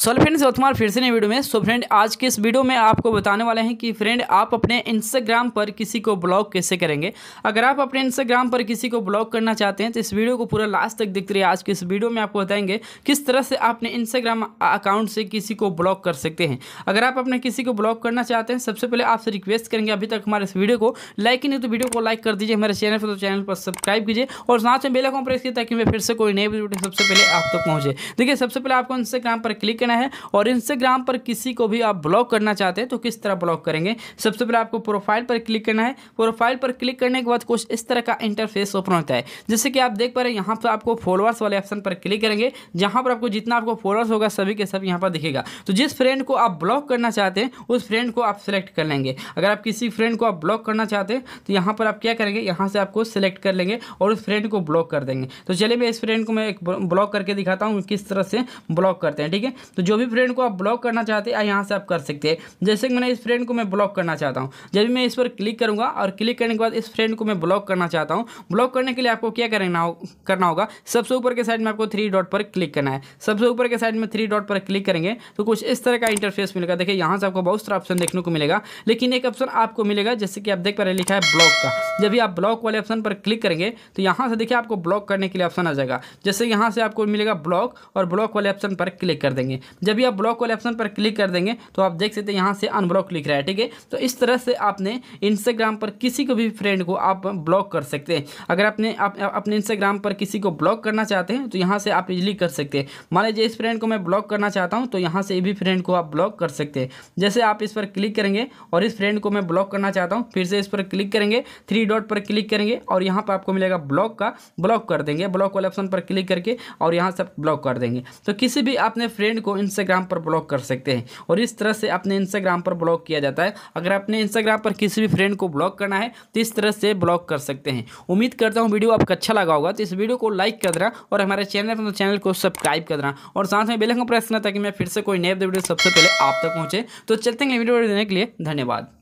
soul friends तुम्हारा फिर से नई वीडियो में सो so फ्रेंड आज के इस वीडियो में आपको बताने वाले हैं कि फ्रेंड आप अपने इंस्टाग्राम पर किसी को ब्लॉक कैसे करेंगे अगर आप अपने इंस्टाग्राम पर किसी को ब्लॉक करना चाहते हैं तो इस वीडियो को पूरा लास्ट तक देखते रहिए आज के इस वीडियो में आपको बताएंगे किस तरह से आपने इंस्टाग्राम अकाउंट से किसी को ब्लॉक कर सकते हैं अगर आप अपने किसी को ब्लॉक करना चाहते हैं सबसे पहले आपसे रिक्वेस्ट करेंगे अभी तक हमारे इस वीडियो को लाइक नहीं तो वीडियो को लाइक कर दीजिए हमारे चैनल पर तो चैनल पर सब्सक्राइब कीजिए और साथ में बेलाकॉन प्रेस किया ताकि मैं फिर से कोई नई वीडियो सबसे पहले आप तक पहुँचे देखिए सबसे पहले आपको इंस्टाग्राम पर क्लिक लेना है और इंस्टाग्राम पर किसी को भी आप ब्लॉक करना चाहते हैं तो किस तरह ब्लॉक करेंगे सबसे पहले आपको प्रोफाइल पर क्लिक करना है प्रोफाइल पर क्लिक करने के बाद कुछ इस तरह का इंटरफेस ओपन होता है जैसे कि आप देख पा रहे हैं यहाँ पर आपको फॉलोअर्स वाले ऑप्शन पर क्लिक करेंगे जहाँ पर आपको जितना आपको फॉलोअर्स होगा सभी के सब यहाँ पर दिखेगा तो जिस फ्रेंड को आप ब्लॉक करना चाहते हैं उस फ्रेंड को आप सिलेक्ट कर लेंगे अगर आप किसी फ्रेंड को आप ब्लॉक करना चाहते हैं तो यहाँ पर आप क्या करेंगे यहाँ से आपको सिलेक्ट कर लेंगे और उस फ्रेंड को ब्लॉक कर देंगे तो चलिए मैं इस फ्रेंड को मैं एक ब्लॉक करके दिखाता हूँ किस तरह से ब्लॉक करते हैं ठीक है तो तो जो भी फ्रेंड को आप ब्लॉक करना चाहते हैं यहाँ से आप कर सकते हैं जैसे कि मैंने इस फ्रेंड को मैं ब्लॉक करना चाहता हूँ जब भी मैं इस पर क्लिक करूँगा और क्लिक करने के बाद इस फ्रेंड को मैं ब्लॉक करना चाहता हूँ ब्लॉक करने के लिए आपको क्या करना हो, करना होगा सबसे ऊपर के साइड में आपको थ्री डॉट पर क्लिक करना है सबसे ऊपर के साइड में थ्री डॉट पर क्लिक करेंगे तो कुछ इस तरह का इंटरफेस मिलेगा देखिए यहाँ से आपको बहुत सारा ऑप्शन देखने को मिलेगा लेकिन एक ऑप्शन आपको मिलेगा जैसे कि आप देख पा रहे लिखा है ब्लॉक का जब भी आप ब्लॉक वाले ऑप्शन पर क्लिक करेंगे तो यहाँ से देखिए आपको ब्लॉक करने के लिए ऑप्शन आ जाएगा जैसे यहाँ से आपको मिलेगा ब्लॉक और ब्लॉक वाले ऑप्शन पर क्लिक कर देंगे जब भी आप ब्लॉक वाले ऑप्शन पर क्लिक कर देंगे तो आप देख सकते हैं यहाँ से अनब्लॉक लिख रहा है ठीक है तो इस तरह से आपने इंस्टाग्राम पर किसी को भी फ्रेंड को आप ब्लॉक कर सकते हैं अगर आपने आप, अपने इंस्टाग्राम पर किसी को ब्लॉक करना चाहते हैं तो यहाँ से आप इजिली कर सकते हैं मान लीजिए इस फ्रेंड को मैं ब्लॉक करना चाहता हूँ तो यहाँ से भी फ्रेंड को आप ब्लॉक कर सकते हैं जैसे आप इस पर क्लिक करेंगे और इस फ्रेंड को मैं ब्लॉक करना चाहता हूँ फिर से इस पर क्लिक करेंगे थ्री डॉट पर क्लिक करेंगे और यहाँ पर आपको मिलेगा ब्लॉक का ब्लॉक कर देंगे ब्लॉक वाले ऑप्शन पर क्लिक करके और यहाँ से ब्लॉक कर देंगे तो किसी भी अपने फ्रेंड को इंस्टाग्राम पर ब्लॉक कर सकते हैं और इस तरह से अपने इंस्टाग्राम पर ब्लॉक किया जाता है अगर अपने इंस्टाग्राम पर किसी भी फ्रेंड को ब्लॉक करना है तो इस तरह से ब्लॉक कर सकते हैं उम्मीद करता हूँ वीडियो आपको अच्छा लगा होगा तो इस वीडियो को लाइक कर देना और हमारे चैनल पर चैनल तो को सब्सक्राइब कर देना और साथ में बेल प्रेस करना ताकि मैं फिर से कोई नए वीडियो सबसे पहले आप तक पहुँचे तो चलते हैं वीडियो देने के लिए धन्यवाद